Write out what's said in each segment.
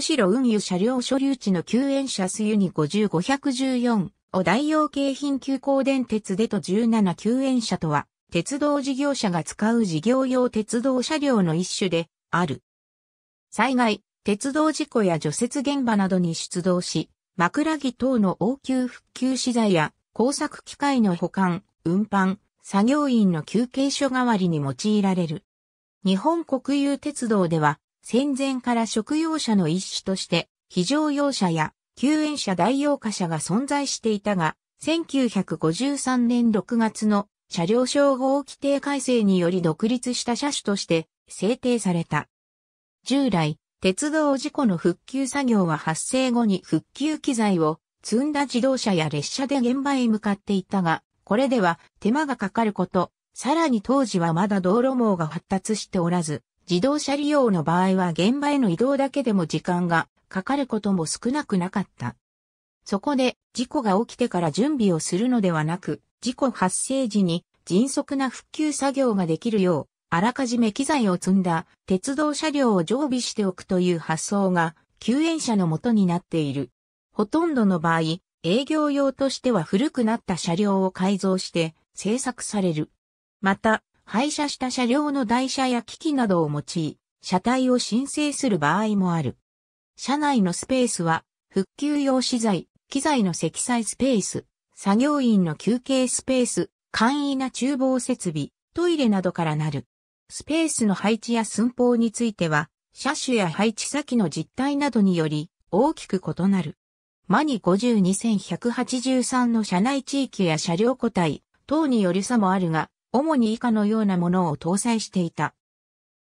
釧路運輸車両所有地の救援車数ユニ50514を代用京浜急行電鉄でと17救援車とは、鉄道事業者が使う事業用鉄道車両の一種である。災害、鉄道事故や除雪現場などに出動し、枕木等の応急復旧資材や工作機械の保管、運搬、作業員の休憩所代わりに用いられる。日本国有鉄道では、戦前から食用車の一種として、非常用車や救援車代用貨車が存在していたが、1953年6月の車両称号規定改正により独立した車種として制定された。従来、鉄道事故の復旧作業は発生後に復旧機材を積んだ自動車や列車で現場へ向かっていたが、これでは手間がかかること、さらに当時はまだ道路網が発達しておらず、自動車利用の場合は現場への移動だけでも時間がかかることも少なくなかった。そこで事故が起きてから準備をするのではなく、事故発生時に迅速な復旧作業ができるよう、あらかじめ機材を積んだ鉄道車両を常備しておくという発想が救援者のもとになっている。ほとんどの場合、営業用としては古くなった車両を改造して製作される。また、廃車した車両の台車や機器などを用い、車体を申請する場合もある。車内のスペースは、復旧用資材、機材の積載スペース、作業員の休憩スペース、簡易な厨房設備、トイレなどからなる。スペースの配置や寸法については、車種や配置先の実態などにより大きく異なる。マニ52183の車内地域や車両個体等による差もあるが、主に以下のようなものを搭載していた。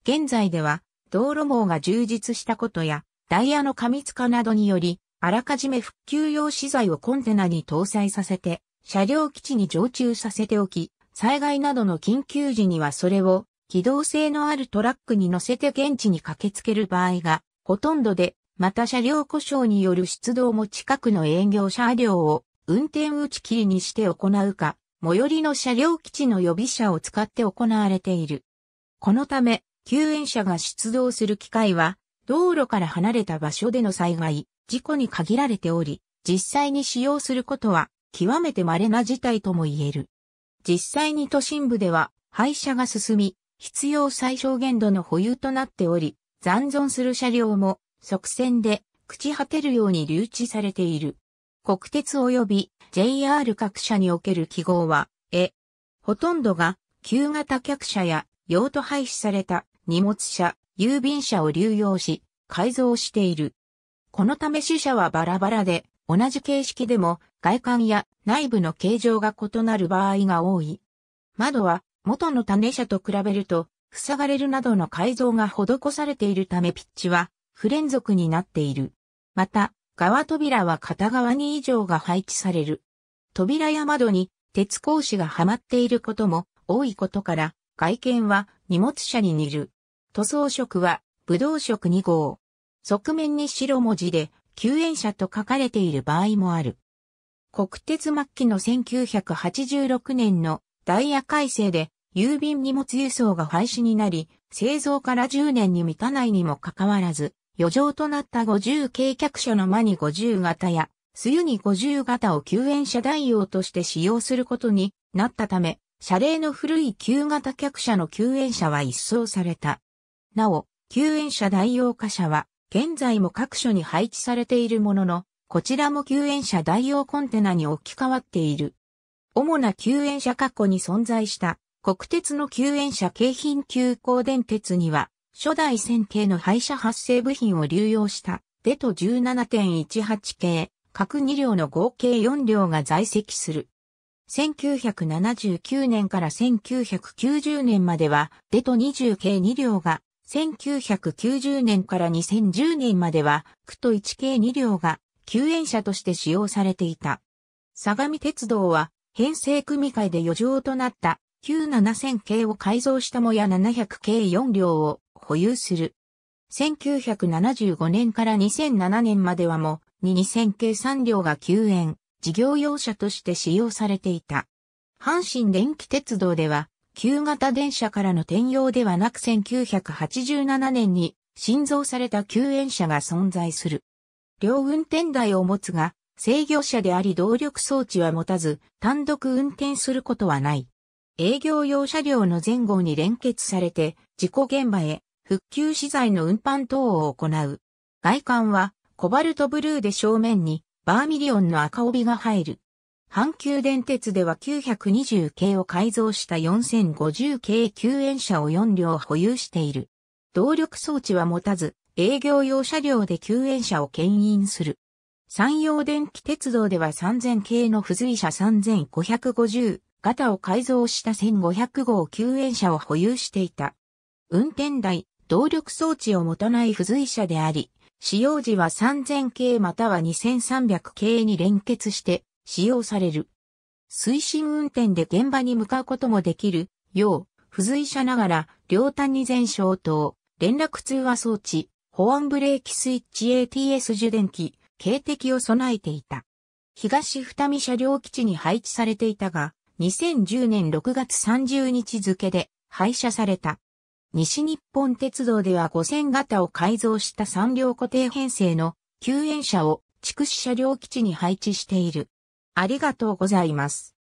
現在では、道路網が充実したことや、ダイヤの過密化などにより、あらかじめ復旧用資材をコンテナに搭載させて、車両基地に常駐させておき、災害などの緊急時にはそれを機動性のあるトラックに乗せて現地に駆けつける場合がほとんどで、また車両故障による出動も近くの営業車両を運転打ち切りにして行うか、最寄りの車両基地の予備車を使って行われている。このため、救援車が出動する機会は、道路から離れた場所での災害、事故に限られており、実際に使用することは、極めて稀な事態とも言える。実際に都心部では、廃車が進み、必要最小限度の保有となっており、残存する車両も、側線で、朽ち果てるように留置されている。国鉄及び JR 各社における記号は、え、ほとんどが旧型客車や用途廃止された荷物車、郵便車を流用し改造している。このため支車はバラバラで同じ形式でも外観や内部の形状が異なる場合が多い。窓は元の種車と比べると塞がれるなどの改造が施されているためピッチは不連続になっている。また、側扉は片側に以上が配置される。扉や窓に鉄格子がはまっていることも多いことから、外見は荷物車に似る。塗装色は、武道色2号。側面に白文字で、救援車と書かれている場合もある。国鉄末期の1986年のダイヤ改正で郵便荷物輸送が廃止になり、製造から10年に満たないにもかかわらず、余剰となった50系客車の間に50型や、冬に50型を救援車代用として使用することになったため、車齢の古い旧型客車の救援車は一掃された。なお、救援車代用貨車は、現在も各所に配置されているものの、こちらも救援車代用コンテナに置き換わっている。主な救援車過去に存在した、国鉄の救援車京浜急行電鉄には、初代1000系の廃車発生部品を流用したデト17.18系、各2両の合計4両が在籍する。1979年から1990年までは、デト20系2両が、1990年から2010年までは、クト1系2両が、救援車として使用されていた。相模鉄道は、編成組会で余剰となった、旧7000系を改造したもや700系4両を、保有する。1975年から2007年まではも、に2000系算両が救援、事業用車として使用されていた。阪神電気鉄道では、旧型電車からの転用ではなく1987年に新造された救援車が存在する。両運転台を持つが、制御車であり動力装置は持たず、単独運転することはない。営業用車両の前後に連結されて、事故現場へ復旧資材の運搬等を行う。外観はコバルトブルーで正面にバーミリオンの赤帯が入る。阪急電鉄では920系を改造した4050系救援車を4両保有している。動力装置は持たず、営業用車両で救援車を牽引する。山陽電気鉄道では3000系の付随車3550型を改造した1500号救援車を保有していた。運転台、動力装置を持たない付随車であり、使用時は3000系または2300系に連結して使用される。推進運転で現場に向かうこともできるよう、付随車ながら両端に全消灯、連絡通話装置、保安ブレーキスイッチ ATS 受電機、警笛を備えていた。東二見車両基地に配置されていたが、2010年6月30日付で廃車された。西日本鉄道では5000型を改造した3両固定編成の救援車を筑紫車両基地に配置している。ありがとうございます。